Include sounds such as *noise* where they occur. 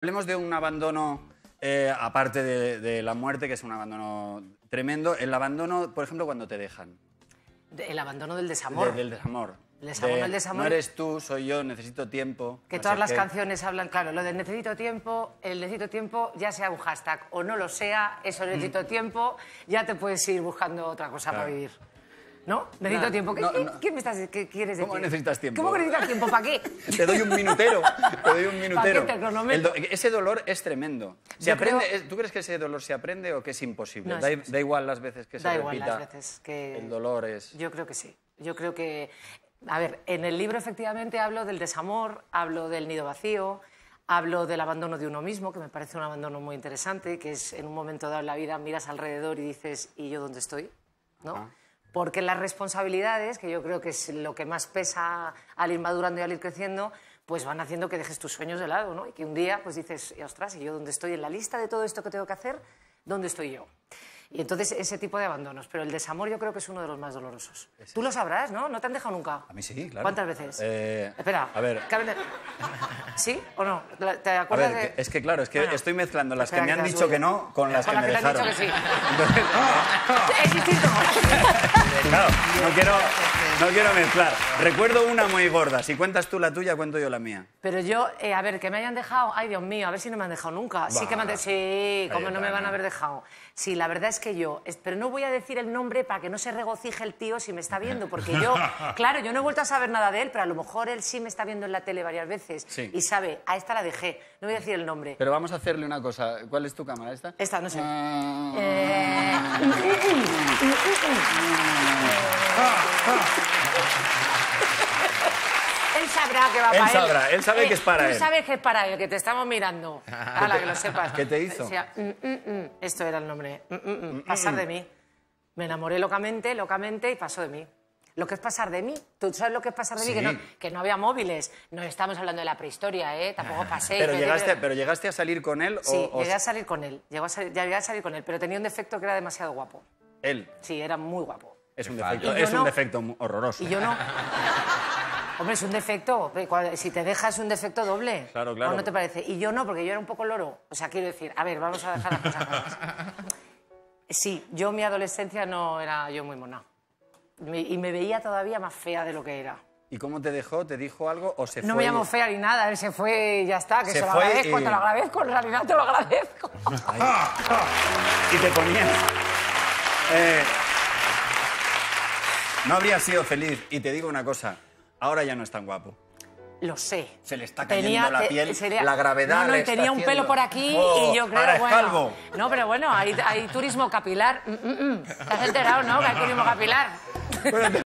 Hablemos de un abandono, eh, aparte de, la muerte, que es un abandono tremendo. El abandono, por ejemplo, cuando te dejan. El abandono del desamor. del desamor. El desamor, el desamor. No eres tú, soy yo, necesito tiempo. Que todas las canciones hablan, claro, lo de necesito tiempo, el necesito tiempo, ya sea un hashtag o no lo sea, eso mm. necesito tiempo, ya te puedes ir buscando otra cosa para vivir. ¿No? Necesito tiempo. ¿Qué, me estás, quieres decir? ¿Cómo necesitas tiempo? ¿Cómo necesitas tiempo? ¿Para qué? *laughs* te doy un minutero. Te doy un minutero. ese dolor es tremendo. Se aprende, ¿Tú crees que ese dolor se aprende o que es imposible? da, igual las veces que se repita. Da igual las veces que... El dolor es... Yo creo que sí. Yo creo que... A ver, en el libro efectivamente hablo del desamor, hablo del nido vacío, hablo del abandono de uno mismo, que me parece un abandono muy interesante, que es en un momento dado en la vida miras alrededor y dices, ¿y yo dónde estoy? ¿No? Porque las responsabilidades, que yo creo que es lo que más pesa al ir madurando y al ir creciendo, pues van haciendo que dejes tus sueños de lado, ¿no? Y que un día pues dices, ostras, ¿y yo dónde estoy en la lista de todo esto que tengo que hacer? ¿Dónde estoy yo? Y entonces ese tipo de abandonos. Pero el desamor yo creo que es uno de los más dolorosos. Tú lo sabrás, ¿no? ¿No te han dejado nunca? A mí sí, claro. ¿Cuántas veces? Eh, Espera. A ver. ¿Sí o no? ¿Te acuerdas a ver, Es que claro, es que estoy mezclando las que me han dicho que no con las que, me dejaron. han que sí. *laughs* Es *laughs* claro, no quiero... No quiero mezclar. Recuerdo una muy gorda. Si cuentas tú la tuya, cuento yo la mía. Pero yo, eh, a ver, que me hayan dejado. Ay, Dios mío, a ver si no me han dejado nunca. sí que me como no me van a haber dejado. Sí, la verdad es que yo. Pero no voy a decir el nombre para que no se regocije el tío si me está viendo, porque yo. *laughs* Claro, yo no he vuelto a saber nada de él, pero a lo mejor él sí me está viendo en la tele varias veces. Sí. Y sabe, a esta la dejé. No voy a decir el nombre. Pero vamos a hacerle una cosa. ¿Cuál es tu cámara? ¿Esta? Esta, no sé. Ah. Eh... *laughs* Uh, uh, uh, él él. sabe eh, que es para él. Tú sabes que es para él, que te estamos mirando. *laughs* Hala, que lo sepas. ¿Qué te hizo? Mm, mm, mm". Esto era el nombre. Pasar de mí. Me enamoré locamente, locamente y pasó de mí. Lo que es pasar de mí. ¿Tú sabes lo que es pasar de mí? Que no, que no, había móviles. No estamos hablando de la prehistoria, ¿eh? Tampoco *laughs* pasé. Pero, llegaste, pero llegaste a salir con él sí, o. llegué a salir con él. Llegó a llegué a salir con él, pero tenía un defecto que era demasiado guapo. ¿Él? Sí, era muy guapo. Es un defecto, es un defecto horroroso. Y yo no. *laughs* Hombre, es un defecto. Si te dejas es un defecto doble. Claro, claro. ¿O no te parece? Y yo no, porque yo era un poco loro. O sea, quiero decir, a ver, vamos a dejar las cosas *laughs* Sí, yo en mi adolescencia no era yo muy mona. y me veía todavía más fea de lo que era. ¿Y cómo te dejó? ¿Te dijo algo o se no me llamo fea ni nada, él se fue y ya está, que se, lo agradezco, te lo agradezco, en realidad te lo agradezco. *laughs* y te ponías. Eh, no habría sido feliz, y te digo una cosa, Ahora ya no es tan guapo. Lo sé. Se le está cayendo la piel, la gravedad. No, no, tenía un pelo por aquí y oh, yo creo, que es Calvo. No, pero bueno, hay, turismo capilar. Mm, mm, mm. ¿Te has enterado, no? Que hay turismo capilar.